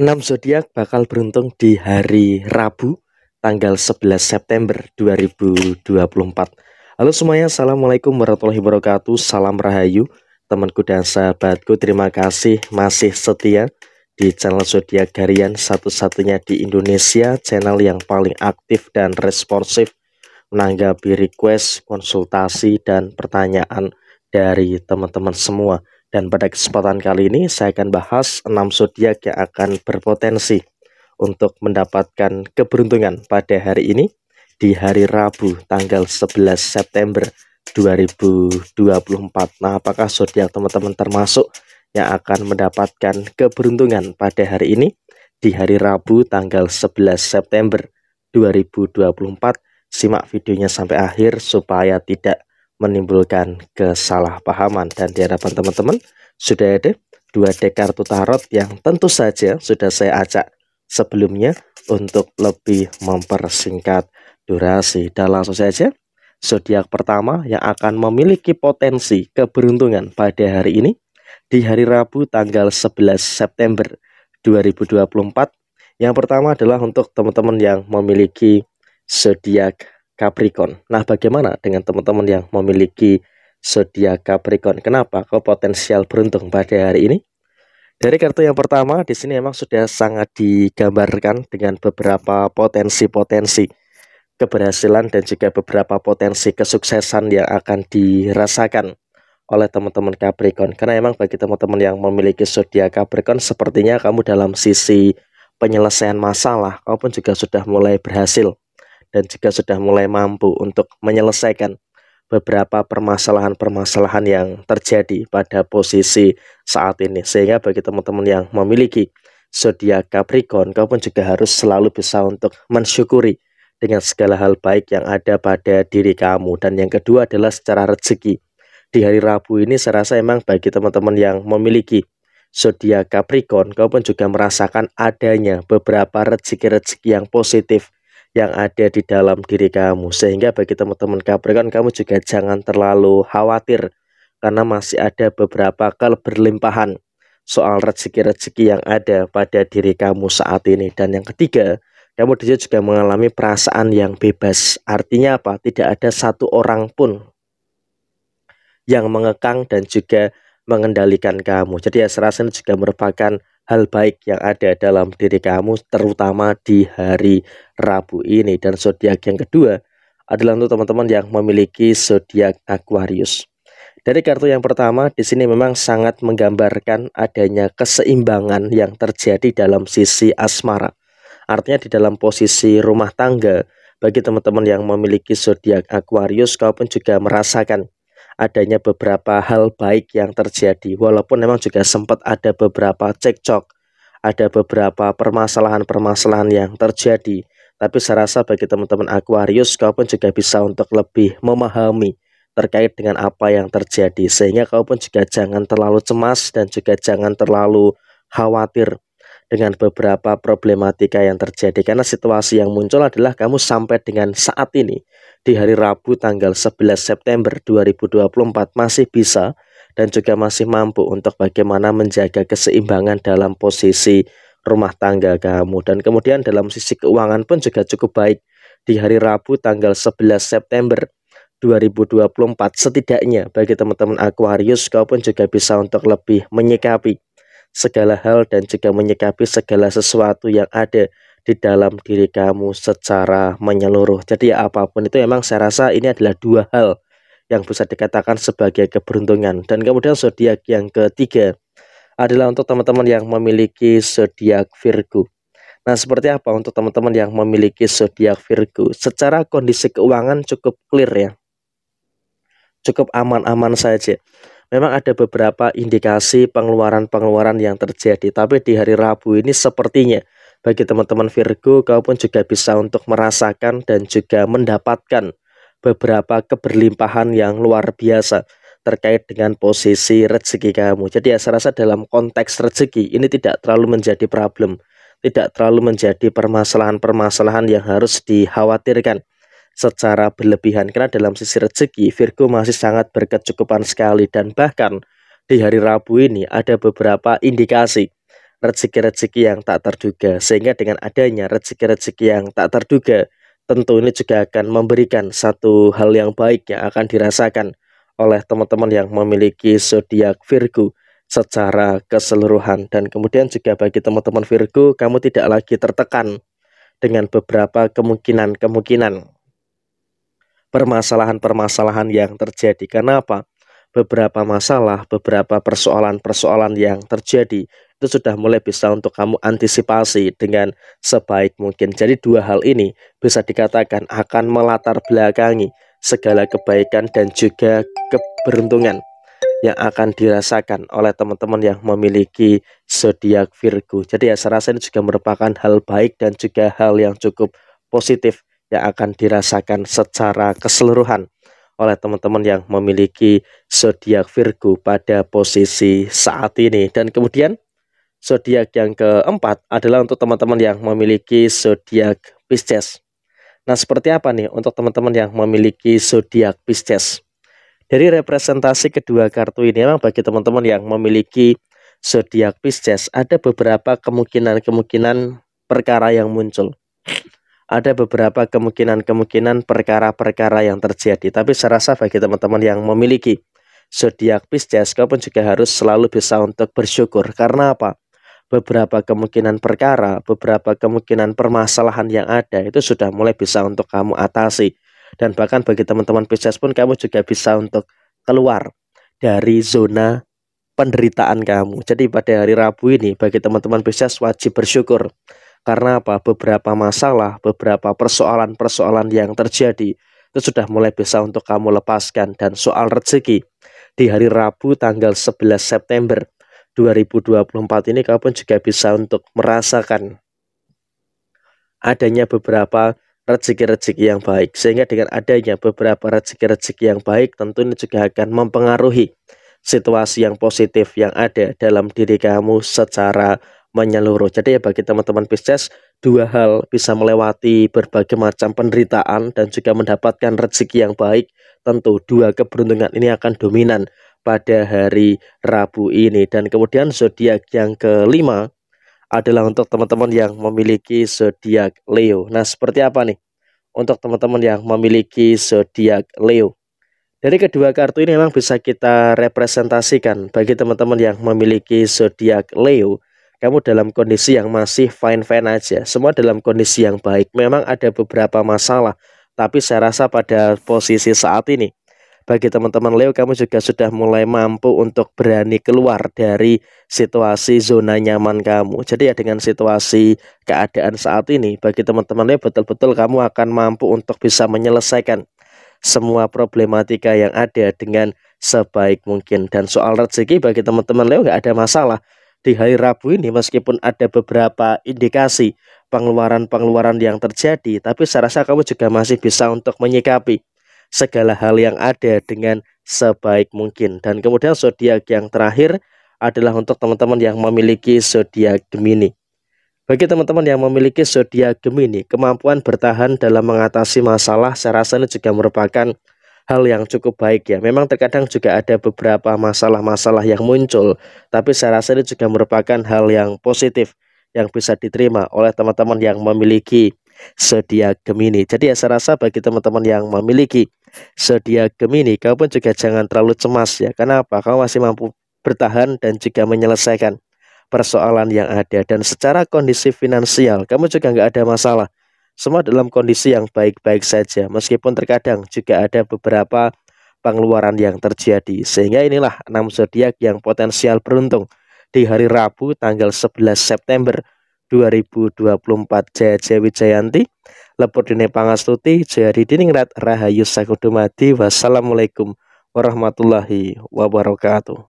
6 zodiak bakal beruntung di hari Rabu tanggal 11 September 2024. Halo semuanya, Assalamualaikum warahmatullahi wabarakatuh, salam rahayu, temanku dan sahabatku, terima kasih masih setia di channel Zodiak Harian satu-satunya di Indonesia, channel yang paling aktif dan responsif menanggapi request, konsultasi, dan pertanyaan dari teman-teman semua. Dan pada kesempatan kali ini saya akan bahas 6 zodiak yang akan berpotensi untuk mendapatkan keberuntungan pada hari ini di hari Rabu tanggal 11 September 2024. Nah, apakah zodiak teman-teman termasuk yang akan mendapatkan keberuntungan pada hari ini di hari Rabu tanggal 11 September 2024? Simak videonya sampai akhir supaya tidak menimbulkan kesalahpahaman dan di hadapan teman-teman sudah ada dua dek kartu tarot yang tentu saja sudah saya acak sebelumnya untuk lebih mempersingkat durasi dan langsung saja zodiak pertama yang akan memiliki potensi keberuntungan pada hari ini di hari Rabu tanggal 11 September 2024 yang pertama adalah untuk teman-teman yang memiliki zodiak Capricorn. Nah, bagaimana dengan teman-teman yang memiliki zodiak Capricorn? Kenapa kok potensial beruntung pada hari ini? Dari kartu yang pertama, di sini memang sudah sangat digambarkan dengan beberapa potensi-potensi keberhasilan dan juga beberapa potensi kesuksesan yang akan dirasakan oleh teman-teman Capricorn. Karena emang bagi teman-teman yang memiliki zodiak Capricorn, sepertinya kamu dalam sisi penyelesaian masalah, kamu pun juga sudah mulai berhasil dan juga sudah mulai mampu untuk menyelesaikan beberapa permasalahan-permasalahan yang terjadi pada posisi saat ini. Sehingga bagi teman-teman yang memiliki zodiak Capricorn, kau pun juga harus selalu bisa untuk mensyukuri dengan segala hal baik yang ada pada diri kamu. Dan yang kedua adalah secara rezeki. Di hari Rabu ini saya rasa emang bagi teman-teman yang memiliki zodiak Capricorn, kau pun juga merasakan adanya beberapa rezeki-rezeki yang positif yang ada di dalam diri kamu sehingga bagi teman-teman Capricorn kan, kamu juga jangan terlalu khawatir karena masih ada beberapa kali berlimpahan soal rezeki-rezeki yang ada pada diri kamu saat ini dan yang ketiga kamu di juga mengalami perasaan yang bebas artinya apa tidak ada satu orang pun yang mengekang dan juga mengendalikan kamu jadi ya serasa ini juga merupakan hal baik yang ada dalam diri kamu terutama di hari Rabu ini dan zodiak yang kedua adalah untuk teman-teman yang memiliki zodiak Aquarius. Dari kartu yang pertama di sini memang sangat menggambarkan adanya keseimbangan yang terjadi dalam sisi asmara. Artinya di dalam posisi rumah tangga bagi teman-teman yang memiliki zodiak Aquarius kau pun juga merasakan adanya beberapa hal baik yang terjadi walaupun memang juga sempat ada beberapa cekcok ada beberapa permasalahan-permasalahan yang terjadi tapi saya rasa bagi teman-teman Aquarius kau pun juga bisa untuk lebih memahami terkait dengan apa yang terjadi sehingga kau pun juga jangan terlalu cemas dan juga jangan terlalu khawatir dengan beberapa problematika yang terjadi karena situasi yang muncul adalah kamu sampai dengan saat ini di hari Rabu tanggal 11 September 2024 masih bisa dan juga masih mampu untuk bagaimana menjaga keseimbangan dalam posisi rumah tangga kamu dan kemudian dalam sisi keuangan pun juga cukup baik di hari Rabu tanggal 11 September 2024 setidaknya bagi teman-teman Aquarius kau pun juga bisa untuk lebih menyikapi segala hal dan juga menyikapi segala sesuatu yang ada di dalam diri kamu secara menyeluruh. Jadi apapun itu memang saya rasa ini adalah dua hal yang bisa dikatakan sebagai keberuntungan. Dan kemudian zodiak yang ketiga adalah untuk teman-teman yang memiliki zodiak Virgo. Nah, seperti apa untuk teman-teman yang memiliki zodiak Virgo? Secara kondisi keuangan cukup clear ya. Cukup aman-aman saja memang ada beberapa indikasi pengeluaran-pengeluaran yang terjadi, tapi di hari Rabu ini sepertinya bagi teman-teman Virgo kau pun juga bisa untuk merasakan dan juga mendapatkan beberapa keberlimpahan yang luar biasa terkait dengan posisi rezeki kamu. Jadi ya saya rasa dalam konteks rezeki ini tidak terlalu menjadi problem, tidak terlalu menjadi permasalahan-permasalahan yang harus dikhawatirkan secara berlebihan karena dalam sisi rezeki Virgo masih sangat berkecukupan sekali dan bahkan di hari Rabu ini ada beberapa indikasi rezeki-rezeki yang tak terduga sehingga dengan adanya rezeki-rezeki yang tak terduga tentu ini juga akan memberikan satu hal yang baik yang akan dirasakan oleh teman-teman yang memiliki zodiak Virgo secara keseluruhan dan kemudian juga bagi teman-teman Virgo kamu tidak lagi tertekan dengan beberapa kemungkinan-kemungkinan permasalahan-permasalahan yang terjadi. Kenapa Beberapa masalah, beberapa persoalan-persoalan yang terjadi itu sudah mulai bisa untuk kamu antisipasi dengan sebaik mungkin. Jadi dua hal ini bisa dikatakan akan melatar belakangi segala kebaikan dan juga keberuntungan yang akan dirasakan oleh teman-teman yang memiliki zodiak Virgo. Jadi ya saya rasa ini juga merupakan hal baik dan juga hal yang cukup positif yang akan dirasakan secara keseluruhan oleh teman-teman yang memiliki zodiak Virgo pada posisi saat ini. Dan kemudian zodiak yang keempat adalah untuk teman-teman yang memiliki zodiak Pisces. Nah, seperti apa nih untuk teman-teman yang memiliki zodiak Pisces? Dari representasi kedua kartu ini memang bagi teman-teman yang memiliki zodiak Pisces ada beberapa kemungkinan-kemungkinan perkara yang muncul ada beberapa kemungkinan-kemungkinan perkara-perkara yang terjadi. Tapi saya rasa bagi teman-teman yang memiliki zodiak Pisces, kau pun juga harus selalu bisa untuk bersyukur. Karena apa? Beberapa kemungkinan perkara, beberapa kemungkinan permasalahan yang ada itu sudah mulai bisa untuk kamu atasi. Dan bahkan bagi teman-teman Pisces pun kamu juga bisa untuk keluar dari zona penderitaan kamu. Jadi pada hari Rabu ini bagi teman-teman Pisces wajib bersyukur karena apa? Beberapa masalah, beberapa persoalan-persoalan yang terjadi itu sudah mulai bisa untuk kamu lepaskan dan soal rezeki di hari Rabu tanggal 11 September 2024 ini kamu juga bisa untuk merasakan adanya beberapa rezeki-rezeki yang baik sehingga dengan adanya beberapa rezeki-rezeki yang baik tentu ini juga akan mempengaruhi situasi yang positif yang ada dalam diri kamu secara menyeluruh. Jadi ya bagi teman-teman Pisces dua hal bisa melewati berbagai macam penderitaan dan juga mendapatkan rezeki yang baik. Tentu dua keberuntungan ini akan dominan pada hari Rabu ini dan kemudian zodiak yang kelima adalah untuk teman-teman yang memiliki zodiak Leo. Nah, seperti apa nih untuk teman-teman yang memiliki zodiak Leo? Dari kedua kartu ini memang bisa kita representasikan bagi teman-teman yang memiliki zodiak Leo kamu dalam kondisi yang masih fine-fine aja. Semua dalam kondisi yang baik. Memang ada beberapa masalah, tapi saya rasa pada posisi saat ini, bagi teman-teman Leo, kamu juga sudah mulai mampu untuk berani keluar dari situasi zona nyaman kamu. Jadi ya dengan situasi keadaan saat ini, bagi teman-teman Leo, betul-betul kamu akan mampu untuk bisa menyelesaikan semua problematika yang ada dengan sebaik mungkin. Dan soal rezeki bagi teman-teman Leo nggak ada masalah di hari Rabu ini meskipun ada beberapa indikasi pengeluaran-pengeluaran yang terjadi, tapi saya rasa kamu juga masih bisa untuk menyikapi segala hal yang ada dengan sebaik mungkin. Dan kemudian zodiak yang terakhir adalah untuk teman-teman yang memiliki zodiak Gemini. Bagi teman-teman yang memiliki zodiak Gemini, kemampuan bertahan dalam mengatasi masalah saya rasa ini juga merupakan hal yang cukup baik ya. Memang terkadang juga ada beberapa masalah-masalah yang muncul, tapi saya rasa ini juga merupakan hal yang positif yang bisa diterima oleh teman-teman yang memiliki zodiak Gemini. Jadi ya saya rasa bagi teman-teman yang memiliki zodiak Gemini, kau pun juga jangan terlalu cemas ya. Kenapa? apa? Kau masih mampu bertahan dan juga menyelesaikan persoalan yang ada dan secara kondisi finansial kamu juga nggak ada masalah semua dalam kondisi yang baik-baik saja, meskipun terkadang juga ada beberapa pengeluaran yang terjadi. Sehingga inilah enam zodiak yang potensial beruntung di hari Rabu tanggal 11 September 2024 Jaya Jawi Jayanti Lepur Dini Pangastuti Jaya Didiningrat Rahayu Sakudumadi Wassalamualaikum warahmatullahi wabarakatuh